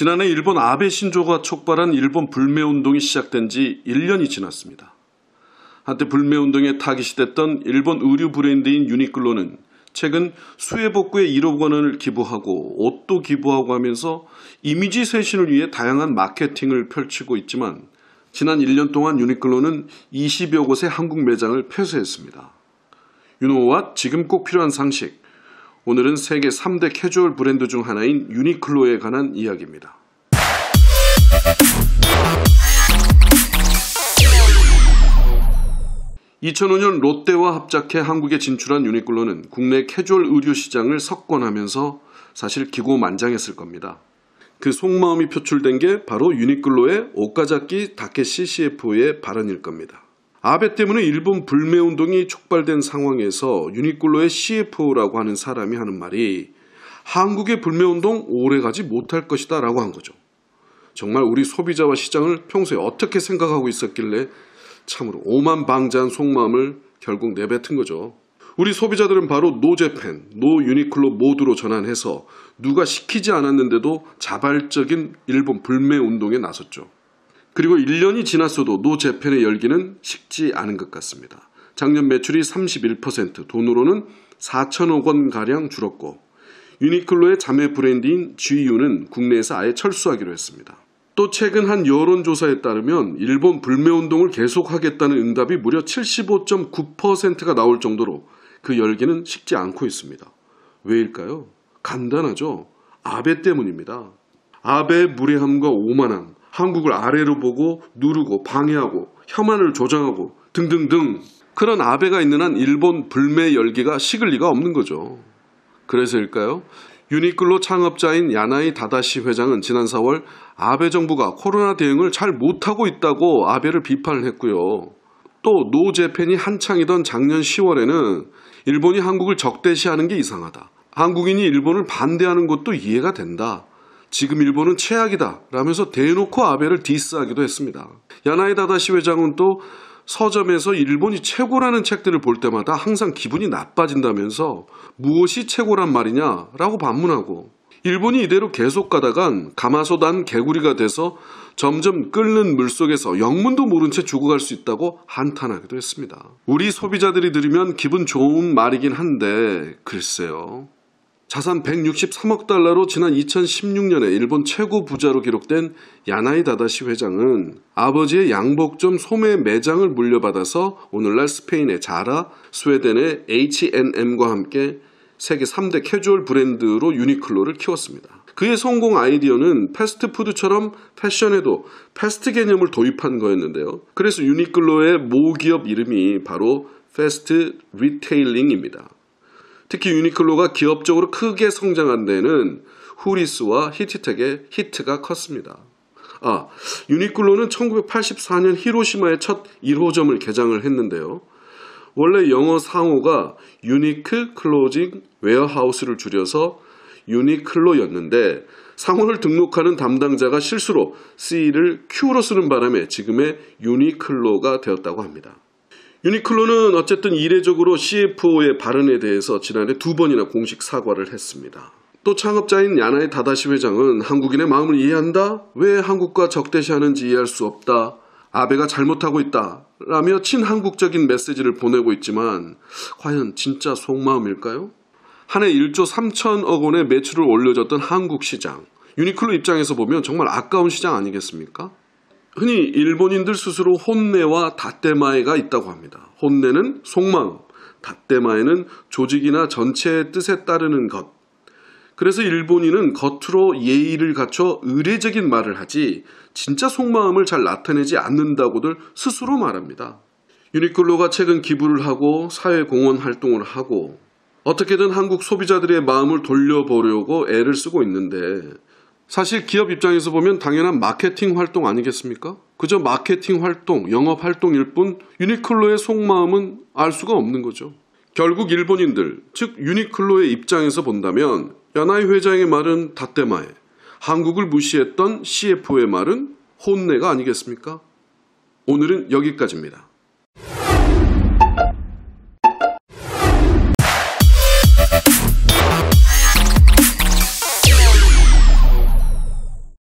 지난해 일본 아베 신조가 촉발한 일본 불매운동이 시작된 지 1년이 지났습니다. 한때 불매운동에 타깃이 됐던 일본 의류 브랜드인 유니클로는 최근 수해 복구에 1억 원을 기부하고 옷도 기부하고 하면서 이미지 쇄신을 위해 다양한 마케팅을 펼치고 있지만 지난 1년 동안 유니클로는 20여 곳의 한국 매장을 폐쇄했습니다. 유노와 지금 꼭 필요한 상식, 오늘은 세계 3대 캐주얼 브랜드 중 하나인 유니클로에 관한 이야기입니다. (2005년) 롯데와 합작해 한국에 진출한 유니클로는 국내 캐주얼 의류 시장을 석권하면서 사실 기고만장했을 겁니다. 그 속마음이 표출된 게 바로 유니클로의 옷가자끼 다케시 CFO의 발언일 겁니다. 아베 때문에 일본 불매운동이 촉발된 상황에서 유니클로의 CFO라고 하는 사람이 하는 말이 한국의 불매운동 오래가지 못할 것이다 라고 한 거죠. 정말 우리 소비자와 시장을 평소에 어떻게 생각하고 있었길래 참으로 오만방자한 속마음을 결국 내뱉은 거죠. 우리 소비자들은 바로 노제팬, 노유니클로 모두로 전환해서 누가 시키지 않았는데도 자발적인 일본 불매운동에 나섰죠. 그리고 1년이 지났어도 노 재팬의 열기는 식지 않은 것 같습니다. 작년 매출이 31% 돈으로는 4천억 원가량 줄었고 유니클로의 자매 브랜드인 GU는 국내에서 아예 철수하기로 했습니다. 또 최근 한 여론조사에 따르면 일본 불매운동을 계속하겠다는 응답이 무려 75.9%가 나올 정도로 그 열기는 식지 않고 있습니다. 왜일까요? 간단하죠. 아베 때문입니다. 아베의 무례함과 오만함, 한국을 아래로 보고 누르고 방해하고 혐한을 조장하고 등등등 그런 아베가 있는 한 일본 불매 열기가 식을 리가 없는 거죠. 그래서일까요? 유니클로 창업자인 야나이 다다시 회장은 지난 4월 아베 정부가 코로나 대응을 잘 못하고 있다고 아베를 비판을 했고요. 또 노재팬이 한창이던 작년 10월에는 일본이 한국을 적대시하는 게 이상하다. 한국인이 일본을 반대하는 것도 이해가 된다. 지금 일본은 최악이다 라면서 대놓고 아베를 디스하기도 했습니다. 야나이 다다시 회장은 또 서점에서 일본이 최고라는 책들을 볼 때마다 항상 기분이 나빠진다면서 무엇이 최고란 말이냐 라고 반문하고 일본이 이대로 계속 가다간 가마솥안 개구리가 돼서 점점 끓는 물속에서 영문도 모른 채 죽어갈 수 있다고 한탄하기도 했습니다. 우리 소비자들이 들으면 기분 좋은 말이긴 한데 글쎄요. 자산 163억 달러로 지난 2016년에 일본 최고 부자로 기록된 야나이 다다시 회장은 아버지의 양복점 소매 매장을 물려받아서 오늘날 스페인의 자라, 스웨덴의 H&M과 함께 세계 3대 캐주얼 브랜드로 유니클로를 키웠습니다. 그의 성공 아이디어는 패스트푸드처럼 패션에도 패스트 개념을 도입한 거였는데요. 그래서 유니클로의 모 기업 이름이 바로 패스트 리테일링입니다. 특히 유니클로가 기업적으로 크게 성장한 데는 후리스와 히트텍의 히트가 컸습니다. 아, 유니클로는 1984년 히로시마에 첫 1호점을 개장을 했는데요. 원래 영어 상호가 유니크 클로징 웨어하우스를 줄여서 유니클로였는데 상호를 등록하는 담당자가 실수로 C를 Q로 쓰는 바람에 지금의 유니클로가 되었다고 합니다. 유니클로는 어쨌든 이례적으로 CFO의 발언에 대해서 지난해 두 번이나 공식 사과를 했습니다. 또 창업자인 야나의 다다시 회장은 한국인의 마음을 이해한다. 왜 한국과 적대시하는지 이해할 수 없다. 아베가 잘못하고 있다. 라며 친한국적인 메시지를 보내고 있지만 과연 진짜 속마음일까요? 한해 1조 3천억 원의 매출을 올려줬던 한국 시장. 유니클로 입장에서 보면 정말 아까운 시장 아니겠습니까? 흔히 일본인들 스스로 혼내와 다떼마에가 있다고 합니다. 혼내는 속마음, 다떼마에는 조직이나 전체의 뜻에 따르는 것. 그래서 일본인은 겉으로 예의를 갖춰 의례적인 말을 하지 진짜 속마음을 잘 나타내지 않는다고들 스스로 말합니다. 유니클로가 최근 기부를 하고 사회공헌 활동을 하고 어떻게든 한국 소비자들의 마음을 돌려보려고 애를 쓰고 있는데 사실 기업 입장에서 보면 당연한 마케팅 활동 아니겠습니까? 그저 마케팅 활동, 영업 활동일 뿐 유니클로의 속마음은 알 수가 없는 거죠. 결국 일본인들, 즉 유니클로의 입장에서 본다면 연하이 회장의 말은 다때마에 한국을 무시했던 CFO의 말은 혼내가 아니겠습니까? 오늘은 여기까지입니다.